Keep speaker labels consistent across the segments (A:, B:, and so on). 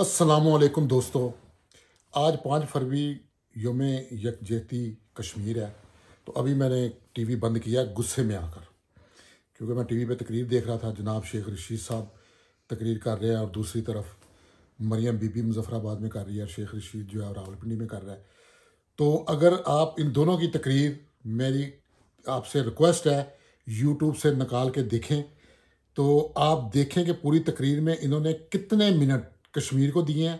A: असलकुम दोस्तों आज पाँच फरवरी योम यकजहती कश्मीर है तो अभी मैंने टीवी बंद किया गुस्से में आकर क्योंकि मैं टीवी पे तकरीर देख रहा था जनाब शेख रशीद साहब तकरीर कर रहे हैं और दूसरी तरफ मरियम बीबी मुजफ़राबाद में कर रही है शेख रशीद जो है रावलपिंडी में कर रहा है तो अगर आप इन दोनों की तकरीर मेरी आपसे रिक्वेस्ट है यूट्यूब से निकाल के देखें तो आप देखें कि पूरी तकरीर में इन्होंने कितने मिनट कश्मीर को दिए हैं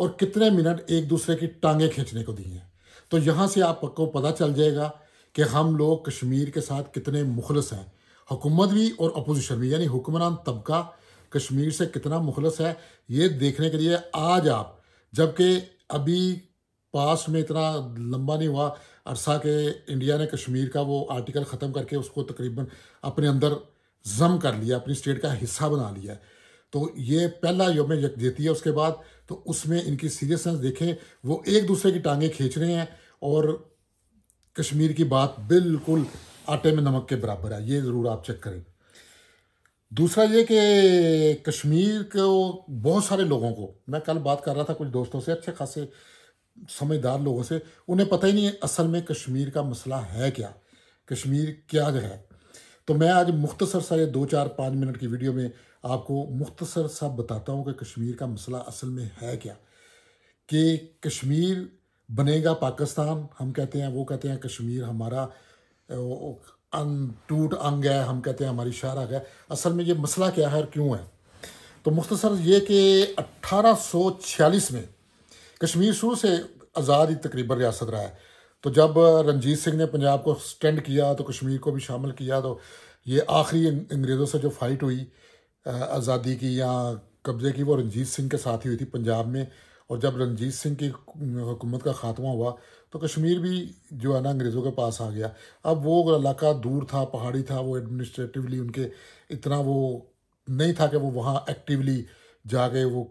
A: और कितने मिनट एक दूसरे की टांगें खींचने को दिए हैं तो यहाँ से आपको पता चल जाएगा कि हम लोग कश्मीर के साथ कितने मुखलस हैं हुकूमत भी और अपोजिशन भी यानी हुक्मरान तबका कश्मीर से कितना मुखलस है ये देखने के लिए आज आप जबकि अभी पास में इतना लंबा नहीं हुआ अरसा के इंडिया ने कश्मीर का वो आर्टिकल ख़त्म करके उसको तकरीबन अपने अंदर जम कर लिया अपनी स्टेट का हिस्सा बना लिया तो ये पहला योम यकजहती है उसके बाद तो उसमें इनकी सीरियसनेस देखें वो एक दूसरे की टांगें खींच रहे हैं और कश्मीर की बात बिल्कुल आटे में नमक के बराबर है ये ज़रूर आप चेक करें दूसरा ये कि कश्मीर को बहुत सारे लोगों को मैं कल बात कर रहा था कुछ दोस्तों से अच्छे खासे समझदार लोगों से उन्हें पता ही नहीं है असल में कश्मीर का मसला है क्या कश्मीर क्या है तो मैं आज मुख्तसर सा ये दो चार पाँच मिनट की वीडियो में आपको मुख्तसर सब बताता हूँ कि कश्मीर का मसला असल में है क्या कि कश्मीर बनेगा पाकिस्तान हम कहते हैं वो कहते हैं कश्मीर हमारा अंग टूट अंग है हम कहते हैं हमारी शाहरा है असल में ये मसला क्या है और क्यों है तो मुख्तसर ये कि 1846 में कश्मीर शुरू से आज़ाद ही तकरीबन रियासत रहा है तो जब रंजीत सिंह ने पंजाब को स्टेंड किया तो कश्मीर को भी शामिल किया तो ये आखिरी अंग्रेज़ों से जो फाइट हुई आज़ादी की या कब्ज़े की वो रंजीत सिंह के साथ ही हुई थी पंजाब में और जब रंजीत सिंह की हुकूमत का ख़ात्मा हुआ तो कश्मीर भी जो है ना अंग्रेज़ों के पास आ गया अब वो इलाका दूर था पहाड़ी था वो एडमिनिस्ट्रेटिवली उनके इतना वो नहीं था कि वो वहाँ एक्टिवली जाके वो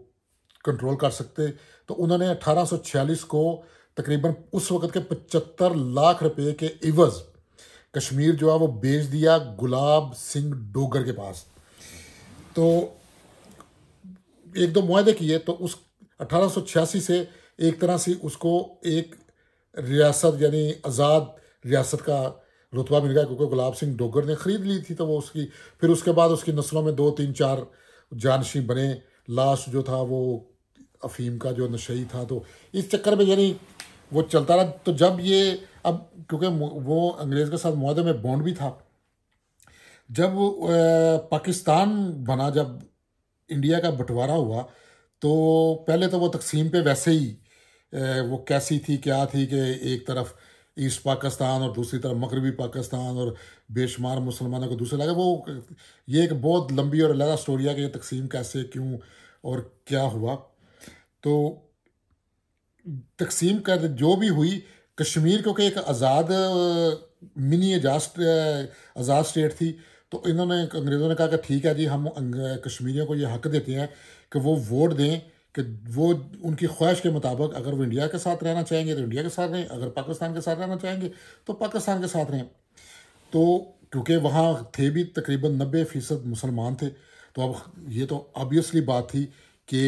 A: कंट्रोल कर सकते तो उन्होंने 1846 को तकरीबन उस वक़्त के पचहत्तर लाख रुपए के इवज़ कश्मीर जो है वो बेच दिया गुलाब सिंह डोगर के पास तो एक दो माहे किए तो उस अठारह से एक तरह से उसको एक रियासत यानी आज़ाद रियासत का रुतबा मिल गया क्योंकि गुलाब सिंह डोगर ने ख़रीद ली थी तो वो उसकी फिर उसके बाद उसकी नस्लों में दो तीन चार जानशी बने लास्ट जो था वो अफीम का जो नशई था तो इस चक्कर में यानी वो चलता रहा तो जब ये अब क्योंकि वो अंग्रेज़ के साथ माहे में बॉन्ड भी था जब पाकिस्तान बना जब इंडिया का बंटवारा हुआ तो पहले तो वो तकसीम पे वैसे ही वो कैसी थी क्या थी कि एक तरफ ईस्ट पाकिस्तान और दूसरी तरफ मगरबी पाकिस्तान और बेशुमार मुसलमानों को दूसरे लगे वो ये एक बहुत लंबी और अलहदा स्टोरी है कि ये तकसीम कैसे क्यों और क्या हुआ तो तकसीम कर जो भी हुई कश्मीर क्योंकि एक आज़ाद मिनी एजास्ट आज़ाद स्टेट थी तो इन्होंने अंग्रेज़ों ने कहा कि ठीक है जी हम अं, कश्मीरियों को ये हक देते हैं कि वो वोट दें कि वो उनकी ख्वाहिश के मुताबिक अगर वो इंडिया के साथ रहना चाहेंगे तो इंडिया के साथ रहें अगर पाकिस्तान के साथ रहना चाहेंगे तो पाकिस्तान के साथ रहें तो क्योंकि वहाँ थे भी तकरीबन नब्बे फ़ीसद मुसलमान थे तो अब ये तो ऑबियसली बात थी कि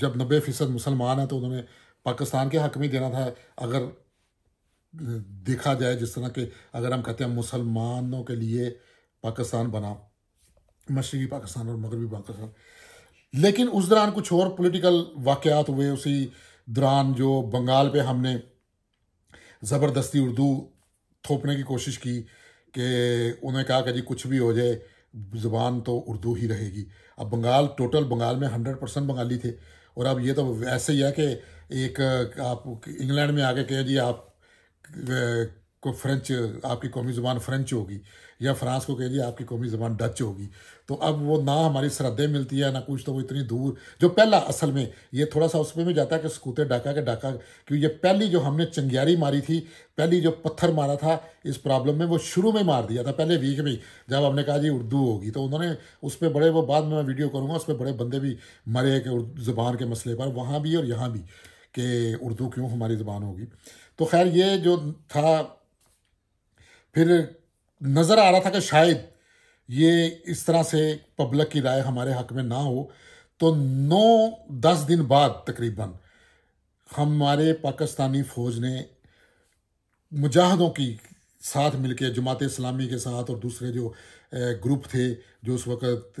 A: जब नब्बे फ़ीसद मुसलमान हैं तो उन्होंने पाकिस्तान के हक में देना था अगर देखा जाए जिस तरह के अगर हम कहते हैं मुसलमानों के लिए पाकिस्तान बना मशरक़ी पाकिस्तान और मगरबी पाकिस्तान लेकिन उस दौरान कुछ और पोलिटिकल वाक़ात हुए उसी दौरान जो बंगाल पर हमने ज़बरदस्ती उर्दू थोपने की कोशिश की कि उन्हें कहा कि जी कुछ भी हो जाए ज़ुबान तो उर्दू ही रहेगी अब बंगाल टोटल बंगाल में हंड्रेड परसेंट बंगाली थे और अब ये तो वैसे ही है कि एक आप इंग्लैंड में आके कहें जी आप को फ्रेंच आपकी कौमी ज़बान फ्रेंच होगी या फ्रांस को कह दिया आपकी कौमी जबान डच होगी तो अब वो ना हमारी सरहदें मिलती है ना कुछ तो वो इतनी दूर जो पहला असल में ये थोड़ा सा उसमें भी जाता है कि सकूते डाका के डाका क्योंकि ये पहली जो हमने चंग्यारी मारी थी पहली जो पत्थर मारा था इस प्रॉब्लम में वो शुरू में मार दिया था पहले वीक में जब हमने कहा जी उर्दू होगी तो उन्होंने उस पर बड़े वो बाद में मैं वीडियो करूँगा उस पर बड़े बंदे भी मरे कि जबान के मसले पर वहाँ भी और यहाँ भी कि उर्दू क्यों हमारी जबान होगी तो खैर ये जो था फिर नज़र आ रहा था कि शायद ये इस तरह से पब्लिक की राय हमारे हक में ना हो तो नौ दस दिन बाद तकरीबन हमारे पाकिस्तानी फ़ौज ने मुजाहदों की साथ मिलके जमात इस्लामी के साथ और दूसरे जो ग्रुप थे जो उस वक़्त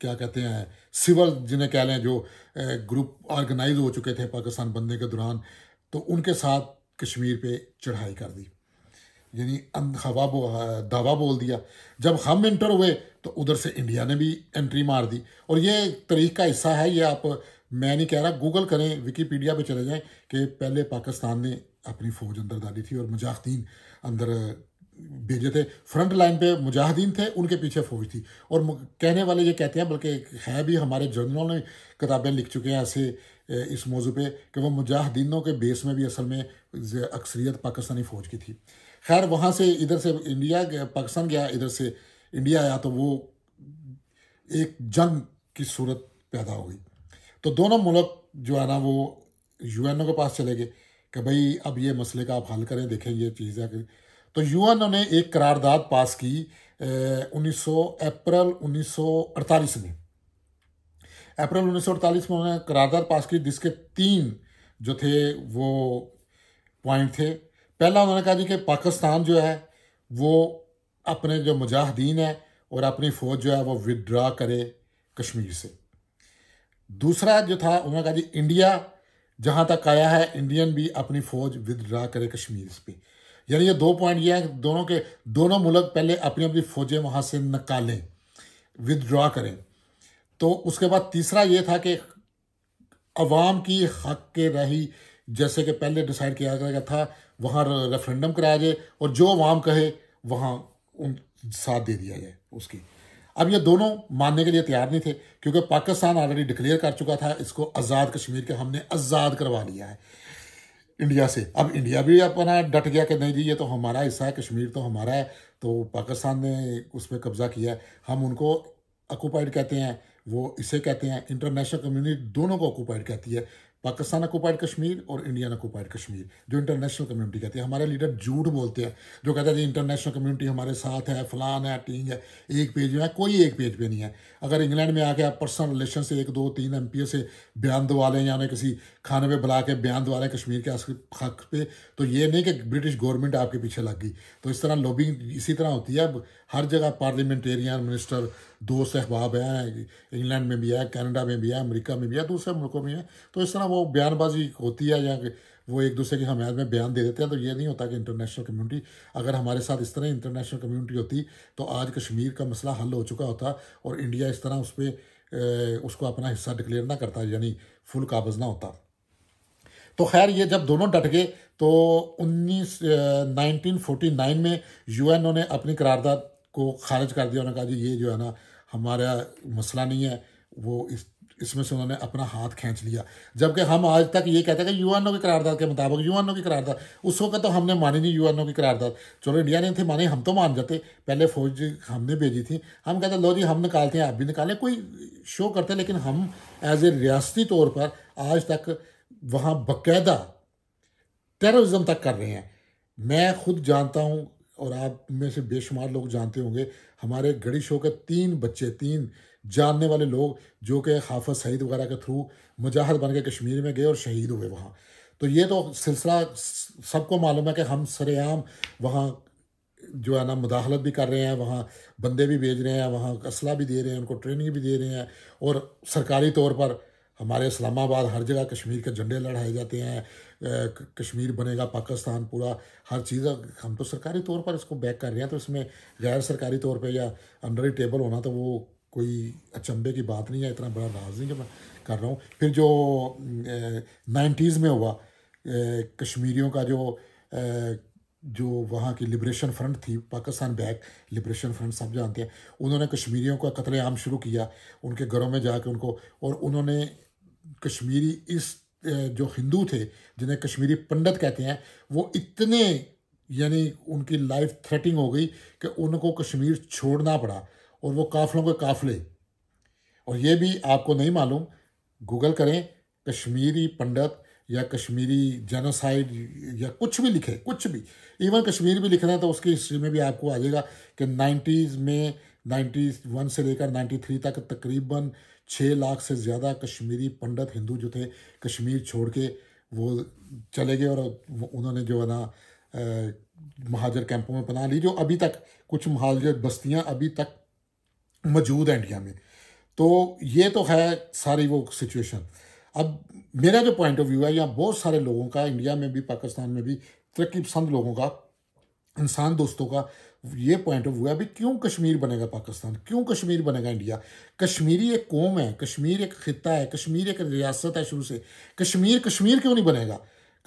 A: क्या कहते हैं सिविल जिन्हें कह लें जो ग्रुप ऑर्गेनाइज हो चुके थे पाकिस्तान बनने के दौरान तो उनके साथ कश्मीर पे चढ़ाई कर दी यानी हवा बो, हाँ, दावा बोल दिया जब हम इंटर हुए तो उधर से इंडिया ने भी एंट्री मार दी और ये तरीक का हिस्सा है ये आप मैं नहीं कह रहा गूगल करें विकीपीडिया पे चले जाएं कि पहले पाकिस्तान ने अपनी फ़ौज अंदर डाली थी और मुजाहिदीन अंदर भेजे थे फ्रंट लाइन पे मुजाहिदीन थे उनके पीछे फ़ौज थी और कहने वाले ये कहते हैं बल्कि है भी हमारे जर्नलों ने किताबें लिख चुके हैं ऐसे इस मौजू पे कि वो मुजाहिदीनों के बेस में भी असल में अक्सरियत पाकिस्तानी फ़ौज की थी खैर वहाँ से इधर से इंडिया गया पाकिस्तान गया इधर से इंडिया आया तो वो एक जंग की सूरत पैदा हुई तो दोनों मुल्क जो है ना वो यू के पास चले गए कि भाई अब ये मसले का आप हल करें देखें ये चीज़ है तो यू ने एक करारदाद पास की उन्नीस अप्रैल 1948 में अप्रैल 1948 में उन्होंने करारदाद पास की जिसके तीन जो थे वो पॉइंट थे पहला उन्होंने कहा जी कि पाकिस्तान जो है वो अपने जो मुजाहदीन है और अपनी फ़ौज जो है वो विदड्रा करे कश्मीर से दूसरा जो था उन्होंने कहा जी इंडिया जहाँ तक आया है इंडियन भी अपनी फ़ौज विदड्रा करे कश्मीर से यानी ये दो पॉइंट ये हैं दोनों के दोनों मुल्क पहले अपनी अपनी फ़ौजें वहाँ से निकालें विदड्रा करें तो उसके बाद तीसरा ये था कि अवाम की हक के रही जैसे कि पहले डिसाइड किया गया था वहाँ रेफरेंडम कराया जाए और जो आवाम कहे वहाँ उन साथ दे दिया जाए उसकी अब ये दोनों मानने के लिए तैयार नहीं थे क्योंकि पाकिस्तान ऑलरेडी डिक्लेयर कर चुका था इसको आज़ाद कश्मीर के हमने आज़ाद करवा लिया है इंडिया से अब इंडिया भी अपना डट गया कि नहीं जी ये तो हमारा हिस्सा है कश्मीर तो हमारा है तो पाकिस्तान ने उस पर कब्ज़ा किया है हम उनको अकोपाइड कहते हैं वो इसे कहते हैं इंटरनेशनल कम्युनिटी दोनों को ऑक्यूपाइड कहती है पाकिस्तान अकोपाइड कश्मीर और इंडियन अकोपाइड कश्मीर जो इंटरनेशनल कम्युनिटी कहती है हमारे लीडर झूठ बोलते हैं जो कहते हैं जी इंटरनेशनल कम्युनिटी हमारे साथ है फलान है टींग है एक पेज में है कोई एक पेज पे नहीं है अगर इंग्लैंड में आके आप पर्सनल रिलेशन से एक दो तीन एम से बयान दवा लें या उन्हें किसी खाने पे बुला के बयान दवा रहे हैं कश्मीर के हक पे तो ये नहीं कि ब्रिटिश गवर्नमेंट आपके पीछे लग गई तो इस तरह लॉबिंग इसी तरह होती है अब हर जगह पार्लियामेंटेरियन मिनिस्टर दोस्त अहबाब हैं इंग्लैंड में भी है कनाडा में भी है अमेरिका में भी है दूसरे मुल्कों में है तो इस तरह वो बयानबाजी होती है या वो एक दूसरे की हमायत में बयान दे देते हैं तो ये नहीं होता कि इंटरनेशनल कम्युनिटी अगर हमारे साथ इस तरह इंटरनेशनल कम्युनिटी होती तो आज कश्मीर का मसला हल हो चुका होता और इंडिया इस तरह उस पर उसको अपना हिस्सा डिक्लेयर ना करता यानी फुल काबज ना होता तो खैर ये जब दोनों डट गए तो उन्नीस नाइनटीन फोर्टी नाइन में यू ने अपनी करारदाद को खारिज कर दिया उन्होंने कहा जी ये जो है ना हमारा मसला नहीं है वो इस इसमें से उन्होंने अपना हाथ खींच लिया जबकि हम आज तक ये कहते हैं कि यू एन ओ की करारदाद के मुताबिक यू एन ओ की करारदाद उस वक्त तो हमने मानी नहीं यू एन ओ की करारदाद चलो इंडिया ने थी मानी हम तो मान जाते पहले फौज हमने भेजी थी हम कहते लो जी हम निकालते हैं आप भी निकालें कोई शो करते लेकिन हम एज ए रियासती तौर पर आज तक वहाँ बकायदा टेररिज्म तक कर रहे हैं मैं खुद जानता हूँ और आप में से बेशुमार लोग जानते होंगे हमारे गड़ी शो के तीन बच्चे तीन जानने वाले लोग जो कि हाफज सईद वगैरह के थ्रू मुजाहद बन के कश्मीर में गए और शहीद हुए वहाँ तो ये तो सिलसिला सबको मालूम है कि हम सरेआम वहाँ जो है ना मुदाखलत भी कर रहे हैं वहाँ बंदे भी भेज रहे हैं वहाँ असला भी दे रहे हैं उनको ट्रेनिंग भी दे रहे हैं और सरकारी तौर पर हमारे इस्लामाबाद हर जगह कश्मीर के झंडे लड़ाए जाते हैं कश्मीर बनेगा पाकिस्तान पूरा हर चीज़ हम तो सरकारी तौर पर इसको बैक कर रहे हैं तो इसमें गैर सरकारी तौर पर या अंडर टेबल होना तो वो कोई अचंभे की बात नहीं है इतना बड़ा राज नहीं कि मैं कर रहा हूँ फिर जो नाइन्टीज़ में हुआ कश्मीरियों का जो जो वहाँ की लिबरेशन फ्रंट थी पाकिस्तान बैक लिबरेशन फ्रंट सब जानते हैं उन्होंने कश्मीरियों का कतलेआम शुरू किया उनके घरों में जाके उनको और उन्होंने कश्मीरी इस जो हिंदू थे जिन्हें कश्मीरी पंडित कहते हैं वो इतने यानी उनकी लाइफ थ्रेटिंग हो गई कि उनको कश्मीर छोड़ना पड़ा और वो काफलों के काफले और ये भी आपको नहीं मालूम गूगल करें कश्मीरी पंडित या कश्मीरी जेनोसाइड या कुछ भी लिखे कुछ भी इवन कश्मीर भी लिखना तो उसकी हिस्ट्री में भी आपको आ जाएगा कि नाइन्टीज़ में नाइन्टी वन से लेकर नाइन्टी थ्री तक तकरीबन छः लाख से ज़्यादा कश्मीरी पंडित हिंदू जो थे कश्मीर छोड़ के वो चले गए और उन्होंने जो है ना महाजर कैंपों में बना ली जो अभी तक कुछ महाजर बस्तियां अभी तक मौजूद हैं इंडिया में तो ये तो है सारी वो सिचुएशन अब मेरा जो पॉइंट ऑफ व्यू है या बहुत सारे लोगों का इंडिया में भी पाकिस्तान में भी तरक्की पसंद लोगों का इंसान दोस्तों का ये पॉइंट ऑफ व्यू है अभी क्यों कश्मीर बनेगा पाकिस्तान क्यों कश्मीर बनेगा इंडिया कश्मीरी एक कौम है कश्मीर एक खत्ता है कश्मीर एक रियासत है शुरू से कश्मीर कश्मीर क्यों नहीं बनेगा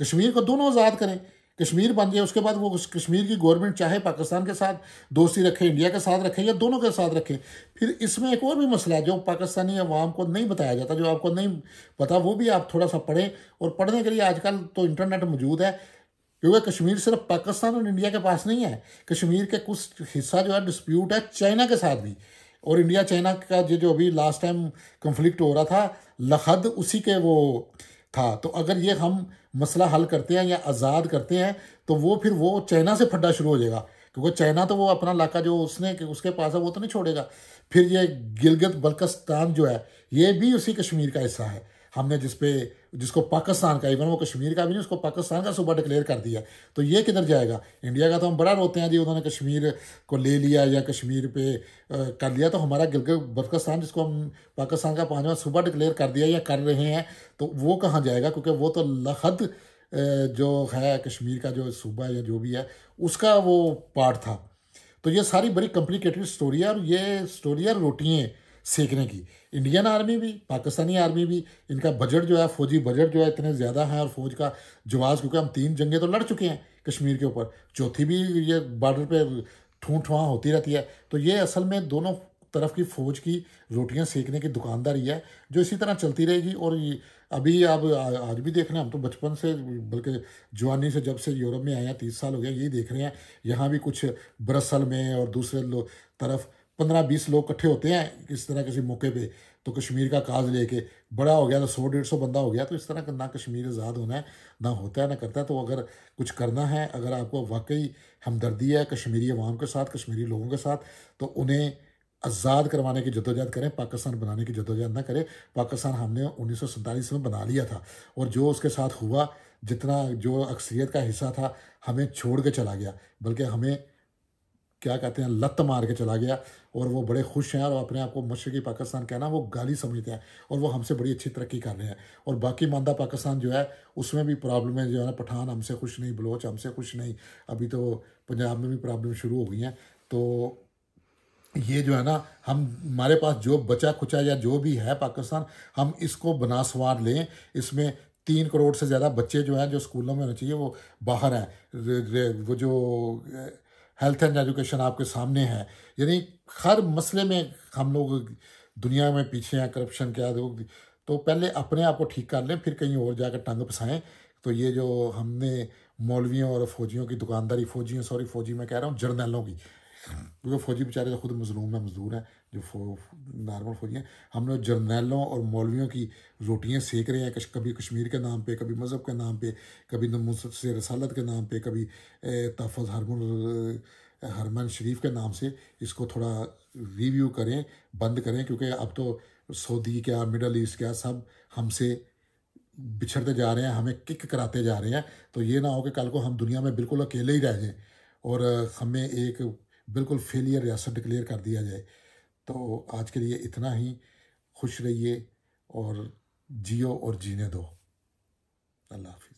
A: कश्मीर को दोनों आज़ाद करें कश्मीर बन जाए उसके बाद वो कश्मीर की गवर्नमेंट चाहे पाकिस्तान के साथ दोस्ती रखे इंडिया के साथ रखे या दोनों के साथ रखे फिर इसमें एक और भी मसला है जो पाकिस्तानी अवाम को नहीं बताया जाता जो आपको नहीं पता वो भी आप थोड़ा सा पढ़ें और पढ़ने के लिए आजकल तो इंटरनेट मौजूद है क्योंकि कश्मीर सिर्फ पाकिस्तान और इंडिया के पास नहीं है कश्मीर के कुछ हिस्सा जो है डिस्प्यूट है चाइना के साथ भी और इंडिया चाइना का जो जो अभी लास्ट टाइम कन्फ्लिक्ट हो रहा था लखद उसी के वो था तो अगर ये हम मसला हल करते हैं या आज़ाद करते हैं तो वो फिर वो चाइना से फड्डा शुरू हो जाएगा क्योंकि चाइना तो वो अपना इलाका जो उसने उसके पास है वो तो नहीं छोड़ेगा फिर ये गिलगित बल्कस्तान जो है ये भी उसी कश्मीर का हिस्सा है हमने जिस पे जिसको पाकिस्तान का इवन वो कश्मीर का भी नहीं उसको पाकिस्तान का सूबा डिक्लेयर कर दिया तो ये किधर जाएगा इंडिया का तो हम बड़ा रोते हैं जी उन्होंने कश्मीर को ले लिया या कश्मीर पे कर लिया तो हमारा गिलगित बल्तिस्तान जिसको हम पाकिस्तान का पाँचवा सूबा डिक्लेयर कर दिया या कर रहे हैं तो वो कहाँ जाएगा क्योंकि वो तो लहद जो है कश्मीर का जो सूबा या जो भी है उसका वो पार्ट था तो ये सारी बड़ी कॉम्प्लिकेटेड स्टोरी है और ये स्टोरी है रोटियाँ सीखने की इंडियन आर्मी भी पाकिस्तानी आर्मी भी इनका बजट जो है फौजी बजट जो है इतने ज़्यादा है और फौज का जवाब क्योंकि हम तीन जंगे तो लड़ चुके हैं कश्मीर के ऊपर चौथी भी ये बॉर्डर पर ठूँ ठुआ होती रहती है तो ये असल में दोनों तरफ की फ़ौज की रोटियां सेकने की दुकानदारी है जो इसी तरह चलती रहेगी और अभी आप आज भी देख रहे हैं हम तो बचपन से बल्कि जवानी से जब से यूरोप में आए हैं तीस साल हो गया यही देख रहे हैं यहाँ भी कुछ ब्रसल में और दूसरे तरफ पंद्रह बीस लोग इकट्ठे होते हैं किस तरह किसी मौके पे तो कश्मीर का काज लेके बड़ा हो गया तो सौ डेढ़ सौ बंदा हो गया तो इस तरह का ना कश्मीर आज़ाद होना है ना होता है ना करता है तो अगर कुछ करना है अगर आपको वाकई हमदर्दी है कश्मीरी अवाम के साथ कश्मीरी लोगों के साथ तो उन्हें आज़ाद करवाने की जदोजहद करें पाकिस्तान बनाने की जदोजहद ना करें पाकिस्तान हमने उन्नीस में बना लिया था और जो उसके साथ हुआ जितना जो अक्सरीत का हिस्सा था हमें छोड़ के चला गया बल्कि हमें क्या कहते हैं लत मार के चला गया और वो बड़े खुश हैं और अपने आप को मशरकी पाकिस्तान कहना वो गाली समझते हैं और वो हमसे बड़ी अच्छी तरक्की कर रहे हैं और बाकी मानदा पाकिस्तान जो है उसमें भी प्रॉब्लम है जो है ना पठान हमसे खुश नहीं बलोच हमसे खुश नहीं अभी तो पंजाब में भी प्रॉब्लम शुरू हो गई हैं तो ये जो है ना हम हमारे पास जो बचा खुचा या जो भी है पाकिस्तान हम इसको बना सवार लें इसमें तीन करोड़ से ज़्यादा बच्चे जो हैं जो स्कूलों में होने चाहिए वो बाहर हैं वो जो हेल्थ एंड एजुकेशन आपके सामने है यानी हर मसले में हम लोग दुनिया में पीछे हैं करप्शन क्या तो पहले अपने आप को ठीक कर लें फिर कहीं और जाकर टंग फंसाएँ तो ये जो हमने मौलवियों और फौजियों की दुकानदारी फौजियों सॉरी फौजी मैं कह रहा हूँ जर्नलों की क्योंकि फौजी बेचारे तो खुद मजलूम में मजदूर हैं जो फो नॉर्मल फौजी हैं हम लोग जर्नैलों और मौलवियों की रोटियां सेक रहे हैं कश, कभी कश्मीर के नाम पे कभी मज़हब के नाम पे कभी से रसालत के नाम पे कभी तहफ़ हरम हरमन शरीफ के नाम से इसको थोड़ा रिव्यू करें बंद करें क्योंकि अब तो सऊदी क्या मिडल ईस्ट क्या सब हमसे बिछड़ते जा रहे हैं हमें किक कराते जा रहे हैं तो ये ना हो कि कल को हम दुनिया में बिल्कुल अकेले ही रह जाएँ और हमें एक बिल्कुल फेलियर रियासत डिक्लेयर कर दिया जाए तो आज के लिए इतना ही खुश रहिए और जियो और जीने दो अल्लाह